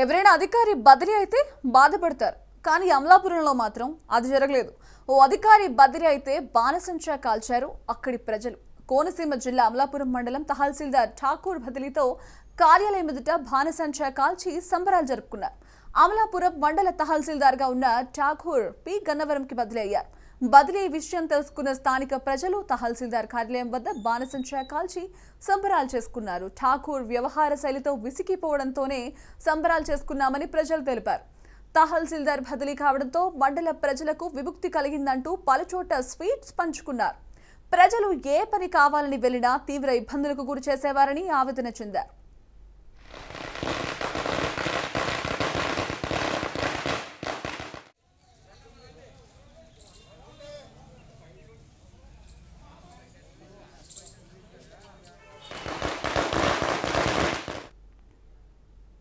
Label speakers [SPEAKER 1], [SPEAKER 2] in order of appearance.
[SPEAKER 1] ఎవరైనా అధికారి బదిలీ అయితే బాధపడతారు కానీ అమలాపురంలో మాత్రం అది జరగలేదు ఓ అధికారి బదిలీ అయితే బాణసంచా కాల్చారు అక్కడి ప్రజలు కోనసీమ జిల్లా అమలాపురం మండలం తహసీల్దార్ ఠాకూర్ బదిలీతో కార్యాలయం ఎదుట బాణసంచా కాల్చి సంబరాలు జరుపుకున్నారు అమలాపురం మండల తహసీల్దార్గా ఉన్న ఠాకూర్ పి గన్నవరంకి బదిలీ అయ్యారు బదిలీ విషయం తెలుసుకున్న స్థానిక ప్రజలు తహసీల్దార్ కార్యాలయం వద్ద బాణసంచా కాల్చి సంబరాలు చేసుకున్నారు ఠాకూర్ వ్యవహార శైలితో విసిగిపోవడంతోనే సంబరాలు చేసుకున్నామని ప్రజలు తెలిపారు తహసీల్దార్ బదిలీ కావడంతో మండల ప్రజలకు విముక్తి కలిగిందంటూ పలుచోట్ల స్వీట్స్ పంచుకున్నారు ప్రజలు ఏ పని కావాలని వెళ్లినా తీవ్ర ఇబ్బందులకు గురి చేసేవారని ఆవేదన చెందారు